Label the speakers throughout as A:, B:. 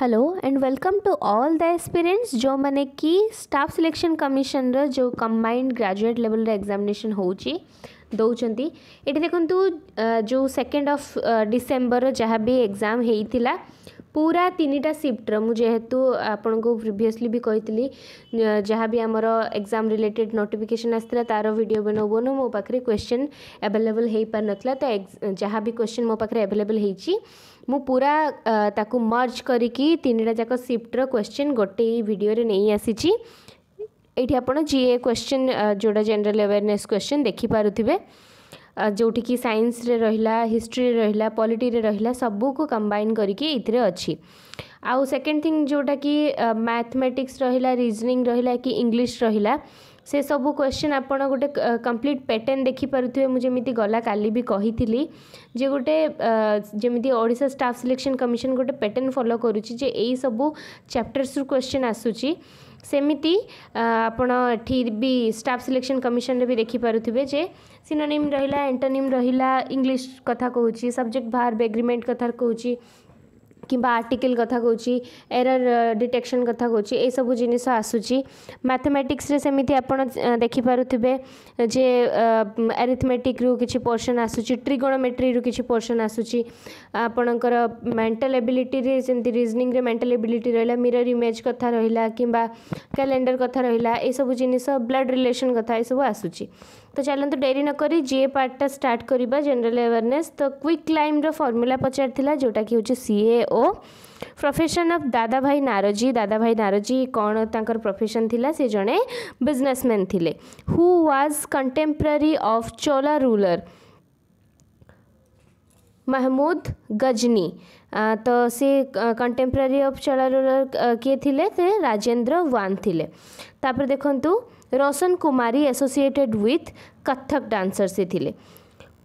A: hello and welcome to all the experience जो मैंने कि स्टाफ सिलेक्शन कमिशन रो जो कंबाइंड ग्रेजुएट लेवल रे एग्जामिनेशन होची दौरान ये जो सेकेंड अफ डिसेम्बर जहाँ भी एग्जाम होता ପୁରା ତିନିଟା ସିଫ୍ଟର ମୁଁ ଯେହେତୁ ଆପଣଙ୍କୁ ପ୍ରିଭିୟସ୍ଲି ବି କହିଥିଲି ଯାହା ବି ଆମର ଏକ୍ଜାମ୍ ରିଲେଟେଡ଼୍ ନୋଟିଫିକେସନ୍ ଆସିଥିଲା ତା'ର ଭିଡ଼ିଓ ବନଉ ବନଉ ମୋ ପାଖରେ କ୍ୱେଶ୍ଚନ୍ ଆଭେଲେବଲ୍ ହେଇପାରିନଥିଲା ତ ଯାହା ବି କ୍ୱେଶ୍ଚନ୍ ମୋ ପାଖରେ ଆଭେଲେବଲ୍ ହେଇଛି ମୁଁ ପୁରା ତାକୁ ମର୍ଜ କରିକି ତିନିଟା ଯାକ ସିଫ୍ଟର କ୍ୱେଶ୍ଚନ୍ ଗୋଟେ ଭିଡ଼ିଓରେ ନେଇ ଆସିଛି ଏଇଠି ଆପଣ ଯିଏ କ୍ୱେଶ୍ଚନ୍ ଯେଉଁଟା ଜେନେରାଲ୍ ଆୱେର୍ନେସ୍ କ୍ୱେଶ୍ଚନ୍ ଦେଖିପାରୁଥିବେ जोटी की सैंस रहा हिस्ट्री रहा पॉलीटी रहा सब कु कंबाइन करके आउ सेकेंड थिंग जोटा कि मैथमेटिक्स रहा रिजनिंग रहा कि इंग्लीश रहा से सब क्वेश्चन आपत गोटे कंप्लीट पैटर्न देखिपे मुझे गला कल भी कही जे गोटे जमी ओडा स्टाफ सिलेक्शन कमिशन गोटे पैटर्न फलो करुच्चे सब चैप्टर्स क्वेश्चन आसूची ସେମିତି ଆପଣ ଏଠି ବି ଷ୍ଟାଫ୍ ସିଲେକ୍ସନ୍ କମିଶନ୍ରେ ବି ଦେଖିପାରୁଥିବେ ଯେ ସିନୋନିମ୍ ରହିଲା ଏଣ୍ଟୋନିମ୍ ରହିଲା ଇଂଲିଶ କଥା କହୁଛି ସବଜେକ୍ଟ ଭାର୍ବ ଏଗ୍ରିମେଣ୍ଟ କଥା କହୁଛି कि आर्टिकल कथा कौच एरर डिटेक्शन कथा कौच ये सब जिन आसूरी मैथमेटिक्स सेमती आप uh, देखिपे जे एरिथमेटिक रु कि पोर्सन आसूरी ट्रिगोनोमेट्री रु कि पोर्सन आसूरी आपणकर मेन्टाल एबिलिटी जमी रिजनिंग मेन्टाल एबिलिटी रहा मिरर इमेज कथ रहा कि कैलेंडर कथ रहा यह सब जिन ब्लड रिलेसन कथा यू आसूरी तो चलते डेरी नक जे पार्टा स्टार्ट करवा जेनेल अवेरने तो क्विक क्लैम्र फर्मूला पचार जोटा कि हूँ सी ए ओ प्रोफेशन ऑफ दादा भाई नारोजी दादा भाई नारोजी कौन तर प्रोफेशन थिला से जड़े बिजनेसमैन थिले who was contemporary of Chola ruler Mahmud Ghazni आ, तो से कंटेम्प्ररी ऑफ चोला रूलर किए थे राजेन्द्र वान थिले तापर देखु Roshan Kumari associated with Kathak dancer से थिले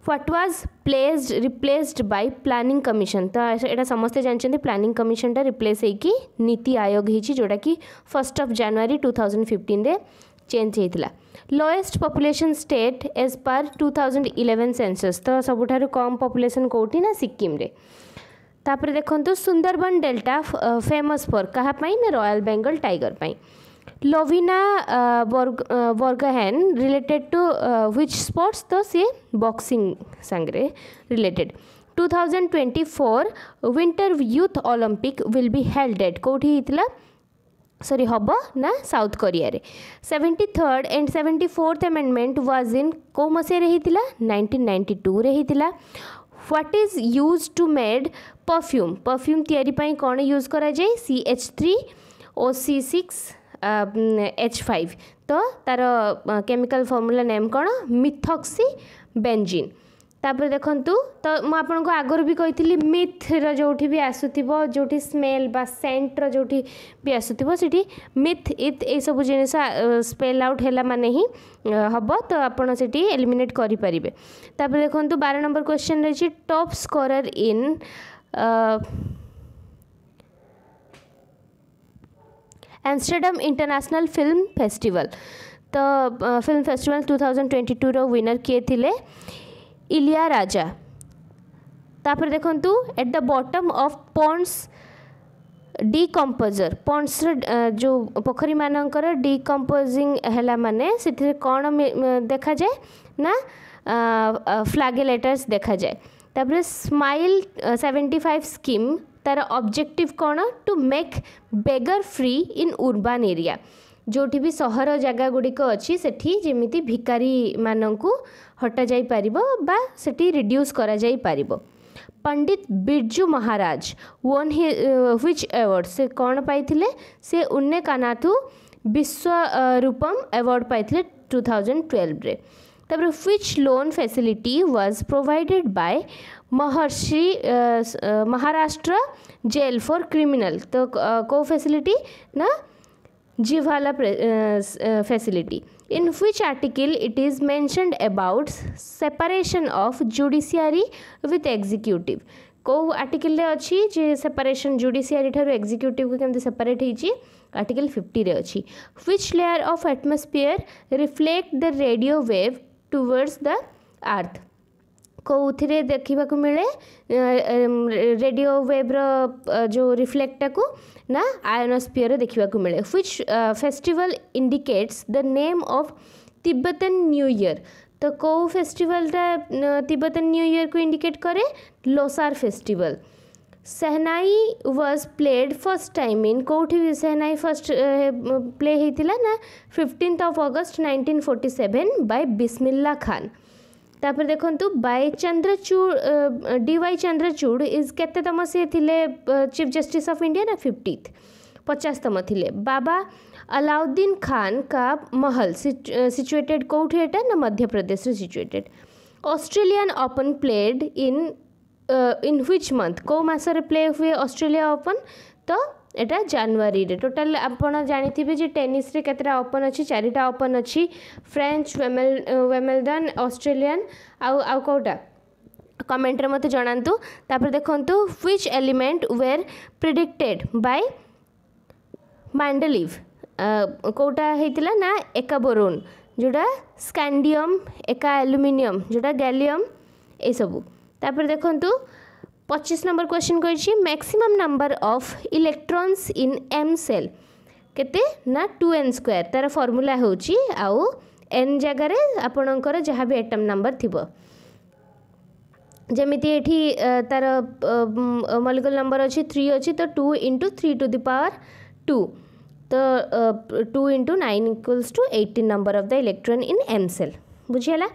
A: what was placed replaced by planning commission ତ ଏଇଟା ସମସ୍ତେ ଜାଣିଛନ୍ତି ପ୍ଲାନିଂ କମିଶନଟା ରିପ୍ଲେସ୍ ହେଇକି ନୀତି ଆୟୋଗ ହେଇଛି ଯେଉଁଟାକି first of January two thousand ଫିଫ୍ଟିନ୍ରେ ଚେଞ୍ଜ ହେଇଥିଲା lowest population state as per two thousand eleven census ତ ସବୁଠାରୁ କମ୍ ପପୁଲେସନ୍ କେଉଁଠି ନା ସିକିମ୍ରେ ତାପରେ ଦେଖନ୍ତୁ ସୁନ୍ଦରବନ ଡେଲ୍ଟା ଫେମସ୍ ଫର୍ କାହା ପାଇଁ ନା ରୟାଲ ବେଙ୍ଗଲ ଟାଇଗର ପାଇଁ लविना वर्ग हैन रिलेटेड टू व्हिच स्पोर्ट्स तो सी बॉक्सिंग सांगे related 2024 thousand winter youth Olympic will be held at कौटी होता सरी हम ना साउथ कोरिया रे seventy third and seventy fourth amendment was in कौ मसीह नाइंटीन नाइंटी टू रहीला what is use to made perfume perfume या कौन यूज कराए C H three O C six H five ତ ତା'ର କେମିକାଲ୍ ଫର୍ମୁଲା ନେମ୍ କ'ଣ ମିଥକ୍ସି ବେଞ୍ଜିନ୍ ତାପରେ ଦେଖନ୍ତୁ ତ ମୁଁ ଆପଣଙ୍କୁ ଆଗରୁ ବି କହିଥିଲି ମିଥ୍ର ଯେଉଁଠି ବି ଆସୁଥିବ ଯେଉଁଠି ସ୍ମେଲ୍ ବା ସେଣ୍ଟର ଯେଉଁଠି ବି ଆସୁଥିବ ସେଠି ମିଥ୍ ଇଥ୍ ଏଇସବୁ ଜିନିଷ ସ୍ପେଲ୍ ଆଉଟ୍ ହେଲା ମାନେ ହିଁ ହେବ ତ ଆପଣ ସେଠି ଏଲିମିନେଟ୍ କରିପାରିବେ ତାପରେ ଦେଖନ୍ତୁ ବାର ନମ୍ବର କ୍ୱେଶ୍ଚନ୍ ରହିଛି top scorer in Amsterdam international film festival ତ film festival two thousand twenty ଟୁର ୱିନର୍ କିଏ ଥିଲେ ଇଲିଆ ରାଜା ତାପରେ ଦେଖନ୍ତୁ at the bottom of ponds decomposer ପଣ୍ଡସ୍ର ଯେଉଁ ପୋଖରୀମାନଙ୍କର ଡିକମ୍ପୋଜିଂ ହେଲା ମାନେ ସେଥିରେ କ'ଣ ଦେଖାଯାଏ ନା ଫ୍ଲାଗେଲେଟର୍ସ ଦେଖାଯାଏ ତାପରେ ସ୍ମାଇଲ୍ ସେଭେଣ୍ଟି ଫାଇଭ୍ ସ୍କିମ୍ तार अब्जेक्टिव कौन to make beggar free in urban area जो भी सहर जगह गुड़िक अच्छी से भिकारी मान हटा जा पार रिड्यूस कर Pandit Birju Maharaj won which award से कौन पाई से उन्नेकानाथु विश्व रूपम एवार्ड पाई टू थाउजेंड ट्वेल्व तर which loan facility was provided by Maharshi Maharashtra jail for criminal तो को फैसिलिटी ना जिवाला facility in which article it is mentioned about separation of judiciary with executive कौ आर्टिकल अच्छी जे सेपरेशन जुडिशियरी ठार एक्जिक्यूटिव को कमी सेपरेट होटिकल फिफ्टी अच्छी which layer of atmosphere reflect the radio wave towards the earth कौथे देखा मिले रेडियो वेव्र जो रिफ्लेक्टा को ना आयोनोस्फीयर देखा मिले which festival indicates the name of Tibetan new year तो कौ फेस्टिवल फेस्टिवलटा तिब्बतन न्यू ईयर को इंडिकेट करे Losar festival shehnai was played first time in कौट सेहनाई फर्स्ट प्ले ना fifteen of August 1947 by Bismillah Khan तापर देखु by Chandrachud D Y Chandrachud is केतम सी थे चीफ जस्टिस ऑफ इंडिया ना फिफ्टीथ पचासतम थे बाबा अलाउद्दीन खान का महल सिचुएटेड कौटा ना Madhya Pradesh situated Australian Open played in in which month କେଉଁ ମାସରେ ପ୍ଲେ ହୁଏ ଅଷ୍ଟ୍ରେଲିଆ ଓପନ୍ ତ ଏଇଟା ଜାନୁଆରୀରେ ଟୋଟାଲ୍ ଆପଣ ଜାଣିଥିବେ ଯେ ଟେନିସ୍ରେ କେତେଟା ଓପନ୍ ଅଛି ଚାରିଟା ଓପନ୍ ଅଛି ଫ୍ରେଞ୍ଚ ୱେମେଲ୍ ୱେମେଲ୍ଡନ୍ ଅଷ୍ଟ୍ରେଲିଆନ୍ ଆଉ ଆଉ କେଉଁଟା କମେଣ୍ଟରେ ମୋତେ ଜଣାନ୍ତୁ ତାପରେ ଦେଖନ୍ତୁ which element were predicted by Mendeleev କେଉଁଟା ହେଇଥିଲା ନା ଏକାବୋରୋନ୍ ଯେଉଁଟା ସ୍କାଣ୍ଡିୟମ୍ ଏକା ଆଲୁମିନିୟମ୍ ଯେଉଁଟା ଗ୍ୟାଲିୟମ୍ ଏସବୁ তাপরে দেখন্তু পঁচিশ নম্বর কোশ্চিন করেছি maximum number of electrons in M shell কেতে না টু এন স্কোয়ার তার ফর্মুলা হচ্ছে আউ এন জায়গায় আপনার যা বি আইটম নাম্বার থাকবে যেমি এটি তার মলিকুল নম্বর অছি থ্রি অছি তো two into three to the power two তো two into nine equals to eighteen number of the electron in M shell বুঝিগলা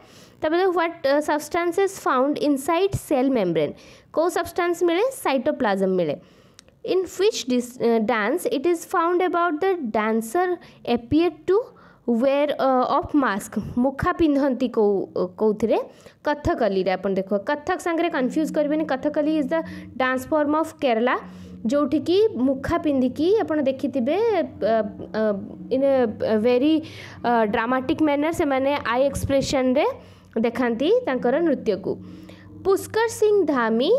A: what substances found in inside cell membrane को substance मिले साइटोप्लाज्म मिले in which dance it is found about the dancer appear to wear of mask मुखा पिंधती कौरे uh, Kathakali देख कथक सांगे confuse करें Kathakali is the dance form of Kerala जोटि की मुखा पिंधिकी आप देखि इन वेरी ड्रामाटिक मैनर से मैंने आई एक्सप्रेशन एक्सप्रेस देखा नृत्य को Pushkar Singh Dhami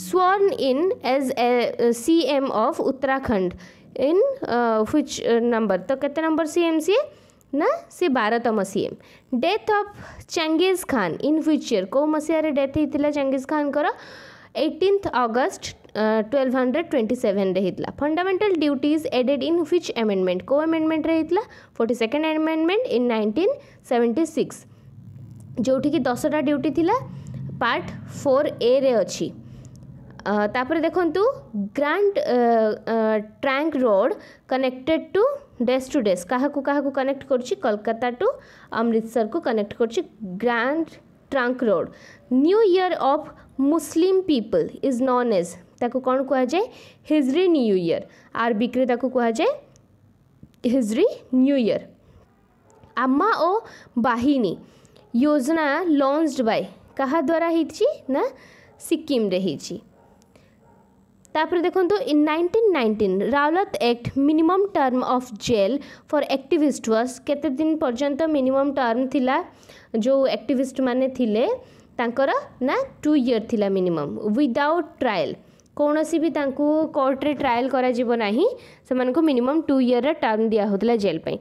A: sworn in as a C M of Uttarakhand in which number तो कत नंबर सी एम सी ना सी बारतम CM death of Genghis Khan in which year को मसीह डेथ होता चंगेज खान को August twelve hundred twenty seven होता fundamental duties added in which amendment को एमेडमेंट होता forty second amendment in nineteen seventy six ଯେଉଁଠିକି ଦଶଟା ଡ୍ୟୁଟି ଥିଲା ପାର୍ଟ ଫୋର୍ ଏରେ ଅଛି ତାପରେ ଦେଖନ୍ତୁ Grand Trunk Road connected to dash to dash କାହାକୁ କାହାକୁ କନେକ୍ଟ କରୁଛି କୋଲକାତା ଟୁ ଅମୃତସରକୁ କନେକ୍ଟ କରୁଛି Grand Trunk Road new year of Muslim people is known as ତାକୁ କ'ଣ କୁହାଯାଏ ହିଜରି ନ୍ୟୁ ଇୟର୍ ଆରବିକ୍ରେ ତାକୁ କୁହାଯାଏ ହିଜରି ନ୍ୟୁ ଇୟର୍ ଆମ୍ମା ଓ ବାହିନୀ योजना लॉन्च बाय कहा द्वारा ही ना सिक्किम तापर देखो तो in 1919 Rowlatt act minimum term of jail for activist वर्स के दिन पर्यंत मिनिमम टर्म थिला जो एक्टिविस्ट माने थिले तांकर ना टू ईयर थिला मिनिमम विदाउट ट्रायल कौन सी भी कोर्ट रे ट्रायल करा जीवो नाही मिनिमम टू ईयर टर्म दिया होतला जेल पई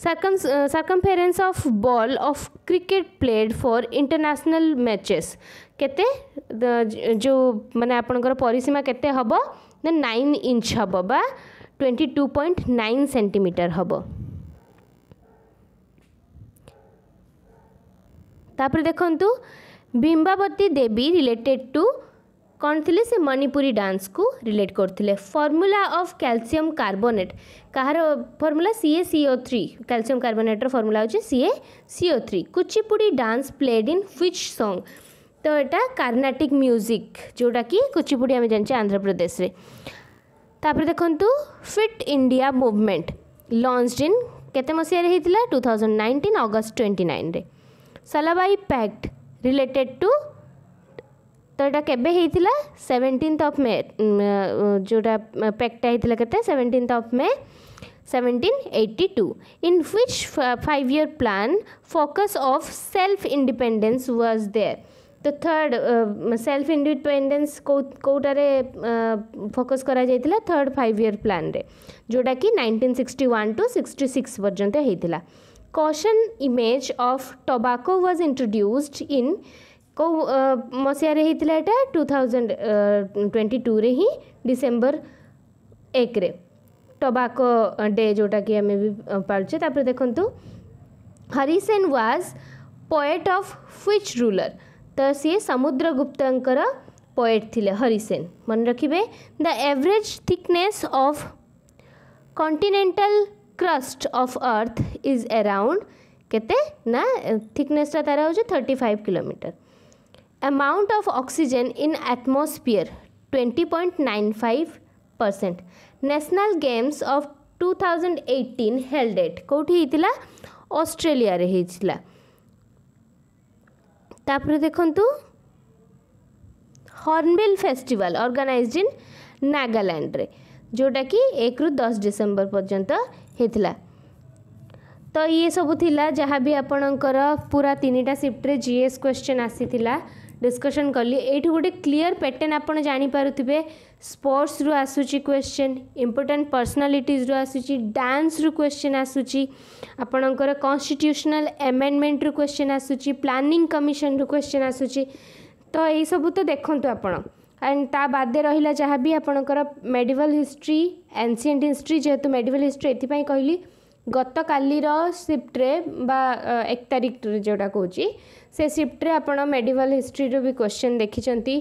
A: circum uh, circumference of ball of cricket played for international matches केते जो माने आपणकर परिसीमा केते हबो ना 9 इंच हबो बा 22.9 सेंटीमीटर हबो तापर देखंतु बिंबावती देवी रिलेटेड टू କ'ଣ ଥିଲେ ସେ ମଣିପୁରୀ ଡ୍ୟାନ୍ସକୁ ରିଲେଟ୍ କରୁଥିଲେ ଫର୍ମୁଲା ଅଫ୍ କ୍ୟାଲସିୟମ୍ କାର୍ବୋନେଟ୍ କାହାର formula C A C O three calcium କାର୍ବୋନେଟ୍ର ଫର୍ମୁଲା ହେଉଛି C A C O three Kuchipudi dance played in which song ତ ଏଇଟା କାର୍ନାଟିକ୍ ମ୍ୟୁଜିକ୍ ଯେଉଁଟାକି କୁଚିପୁଡ଼ି ଆମେ ଜାଣିଛେ ଆନ୍ଧ୍ରପ୍ରଦେଶରେ ତାପରେ ଦେଖନ୍ତୁ Fit India movement launch in କେତେ ମସିହାରେ ହେଇଥିଲା two thousand nineteen August twenty ନାଇନ୍ରେ ସଲାବାଇ ପ୍ୟାକ୍ଟ ରିଲେଟେଡ୍ ଟୁ तो यहाँ के सेवेन्टीन अफ मे जो पैक्टा होता के seventeen of May seventeen eighty two in which five year plan focus of self independence was there तो थर्ड सेल्फ इंडिपेंडेंस कौटार फोकस कर थर्ड फाइव इयर प्लान रे जोटा कि nineteen sixty one to sixty six पर्यटन होता है caution image of tobacco was introduced in कौ मसीहार टू थाउजेंड ट्वेंटी टू रे हि डिसेम्बर एक टबाक डे जोटा कि आम भी पालचे देखु Harisena was poet of which ruler तो सी समुद्रगुप्त पोएट थे हरीसेन मन रखिए the average thickness of continental crust of earth is around के थिकनेसटा तार हो thirty five kilometre amount of oxygen in atmosphere 20.95 percent national games of 2018 held at কোটি হইতিলা অস্ট্রেলিয়া রে হইছিলা তারপরে দেখন্তু Hornbill festival organized in Nagaland রে जोटा कि एक रु दस डिसेम्बर पर्यंत होता तो ये सब थिला जहाँ भी आपणकर पूरा तीन टा सीफ्ट्रे जीएस क्वेश्चन आसी थिला ডিসকসন কলি এইটি গোটে ক্লিয়ার প্যাটর্ন আপনার জাঁপারে স্পোর্টস রু আসুচি কোশ্চেন ইম্পর্টাট পর্সনালিটিজ রু আসুচি ডান্স রু কোশ্চেন আসুচি আপনার কনস্টিট্ୟୁସନାଲ ଆମେଣ୍ଡମେଣ୍ଟ রু কোশ্চেন আসুচি প্ল্যানিং কমিশন রু কোশ্চেন আসুচি তো এইসবু তো দেখন্তু আপনার ଆଣ୍ଡ ତା ବାଦେ ରହିଲା ଯାହା ବି ଆପଣଙ୍କର ମେଡ଼ିଭାଲ ହିଷ୍ଟ୍ରି ଏନ୍ସିଏଣ୍ଟ ହିଷ୍ଟ୍ରି ଯେହେତୁ ମେଡ଼ିଭାଲ ହିଷ୍ଟ୍ରି ଏଥିପାଇଁ କହିଲି गत कालीर सिफ्ट्रे एक तारिख जोटा कौच से सिफ्ट्रे आप मेडिकल हिस्ट्री रू भी क्वेश्चन देखी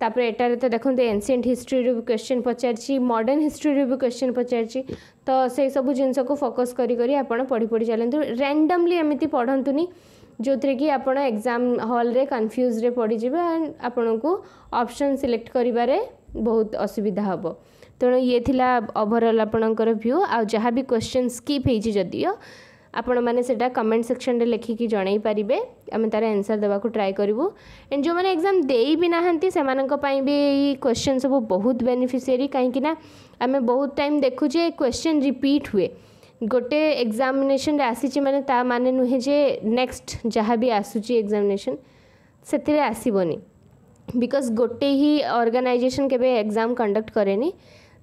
A: तापर एटारे तो देखते एनसीएंट हिस्ट्री रू भी क्वेश्चन पचार मडर्ण हिस्ट्री रू भी क्वेश्चन पचार तो से सब जिनस को फोकस करी आपड़ पढ़ी पढ़ी चलते रैंडमली एमती पढ़ातु जो थे कि आप एग्जाम हल्रे कन्फ्यूज्रे पड़ जाए एंड आपण को अपसन सिलेक्ट कर बहुत असुविधा हाँ तेणु ये ओभरअल आपणकर भ्यू आ जहाँ भी क्वेश्चन स्कीप होदि आपटा मैंने कमेंट सेक्शन में लिखिकी जनई पारे आम तार आंसर देवा ट्राए करूँ एंड जो मैंने एक्जाम दे भी नाई भी क्वेश्चन सब बहुत बेनिफिसीयरी कहीं आम बहुत टाइम देखुचे क्वेश्चन रिपीट हुए गोटे एक्जामेसन आसी मैंने मैंने नुहेजे नेक्स्ट जहाँ भी आसूरी एक्जामेसन से आसबनी बिकज गोटे ही अर्गानाइजेसन केजाम कंडक्ट कैनी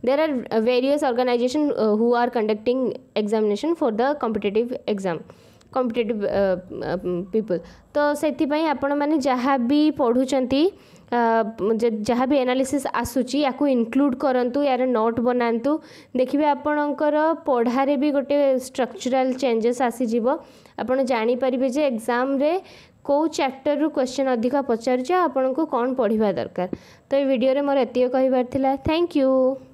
A: there are various organizations uh, who are conducting examination for the competitive exam competitive uh, people ତ ସେଥିପାଇଁ ଆପଣମାନେ ଯାହା ବି ପଢ଼ୁଛନ୍ତି ଯାହା ବି ଆନାଲିସିସ୍ ଆସୁଛି ୟାକୁ ଇନକ୍ଲୁଡ଼ କରନ୍ତୁ ୟାର ନୋଟ୍ ବନାନ୍ତୁ ଦେଖିବେ ଆପଣଙ୍କର ପଢ଼ାରେ ବି ଗୋଟେ ଷ୍ଟ୍ରକ୍ଚରାଲ୍ ଚେଞ୍ଜେସ୍ ଆସିଯିବ ଆପଣ ଜାଣିପାରିବେ ଯେ ଏକ୍ଜାମ୍ରେ କେଉଁ ଚାପ୍ଟରରୁ କ୍ୱେଶ୍ଚନ୍ ଅଧିକ ପଚାରୁଛି ଆପଣଙ୍କୁ କ'ଣ ପଢ଼ିବା ଦରକାର ତ ଏ ଭିଡ଼ିଓରେ ମୋର ଏତିକି କହିବାର ଥିଲା ଥ୍ୟାଙ୍କ ୟୁ